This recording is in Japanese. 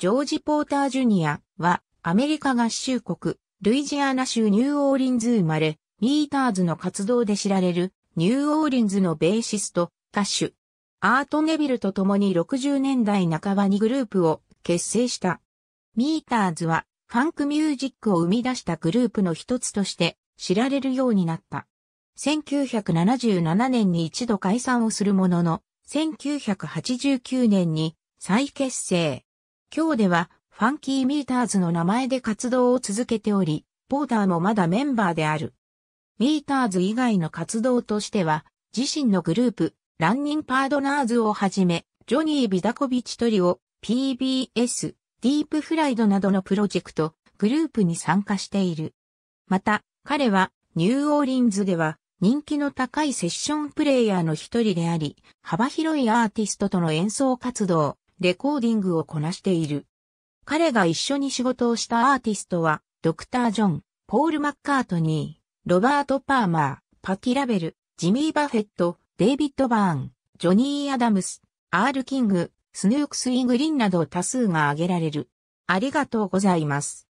ジョージ・ポーター・ジュニアは、アメリカ合衆国、ルイジアナ州ニューオーリンズ生まれ、ミーターズの活動で知られる、ニューオーリンズのベーシスト、歌手、アート・ネビルと共に60年代半ばにグループを結成した。ミーターズは、ファンクミュージックを生み出したグループの一つとして知られるようになった。1977年に一度解散をするものの、1989年に再結成。今日では、ファンキーミーターズの名前で活動を続けており、ポーターもまだメンバーである。ミーターズ以外の活動としては、自身のグループ、ランニンパードナーズをはじめ、ジョニー・ビダコビチトリオ、PBS、ディープフライドなどのプロジェクト、グループに参加している。また、彼は、ニューオーリンズでは、人気の高いセッションプレイヤーの一人であり、幅広いアーティストとの演奏活動、レコーディングをこなしている。彼が一緒に仕事をしたアーティストは、ドクター・ジョン、ポール・マッカートニー、ロバート・パーマー、パティ・ラベル、ジミー・バフェット、デイビッド・バーン、ジョニー・アダムス、アール・キング、スヌークス・イングリンなど多数が挙げられる。ありがとうございます。